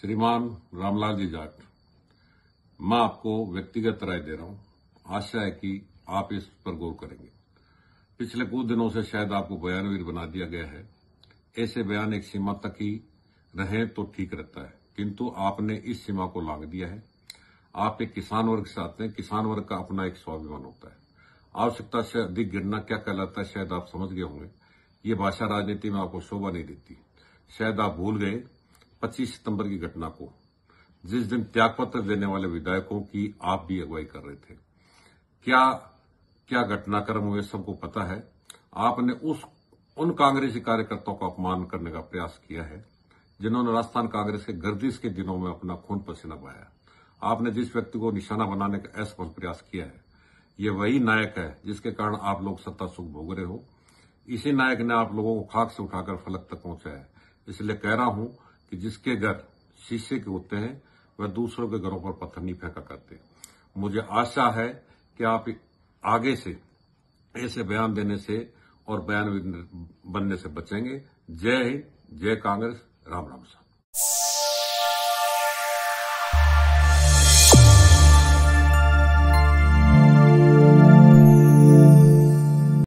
श्रीमान रामलाल जी जाट मैं आपको व्यक्तिगत राय दे रहा हूं आशा है कि आप इस पर गौर करेंगे पिछले कुछ दिनों से शायद आपको बयानवीर बना दिया गया है ऐसे बयान एक सीमा तक ही रहे तो ठीक रहता है किंतु आपने इस सीमा को लांग दिया है आप एक किसान वर्ग से आते हैं किसान वर्ग का अपना एक स्वाभिमान होता है आवश्यकता से अधिक गिरना क्या कहलाता है शायद आप समझ गए होंगे ये भाषा राजनीति में आपको शोभा नहीं देती शायद आप भूल गए 25 सितंबर की घटना को जिस दिन त्यागपत्र देने वाले विधायकों की आप भी अगुवाई कर रहे थे क्या क्या घटनाक्रम हुए सबको पता है आपने उस उन कांग्रेसी कार्यकर्ताओं का अपमान करने का प्रयास किया है जिन्होंने राजस्थान कांग्रेस के गर्दिश के दिनों में अपना खून पसीना बहाया आपने जिस व्यक्ति को निशाना बनाने का ऐसा प्रयास किया है ये वही नायक है जिसके कारण आप लोग सत्ता सुख भोग रहे हो इसी नायक ने आप लोगों को खाक से उठाकर फलक तक पहुंचा है इसलिए कह रहा हूं कि जिसके घर शीशे के होते हैं वह दूसरों के घरों पर पत्थर नहीं फेंका करते मुझे आशा है कि आप आगे से ऐसे बयान देने से और बयान बनने से बचेंगे जय हिंद जय कांग्रेस राम राम साहब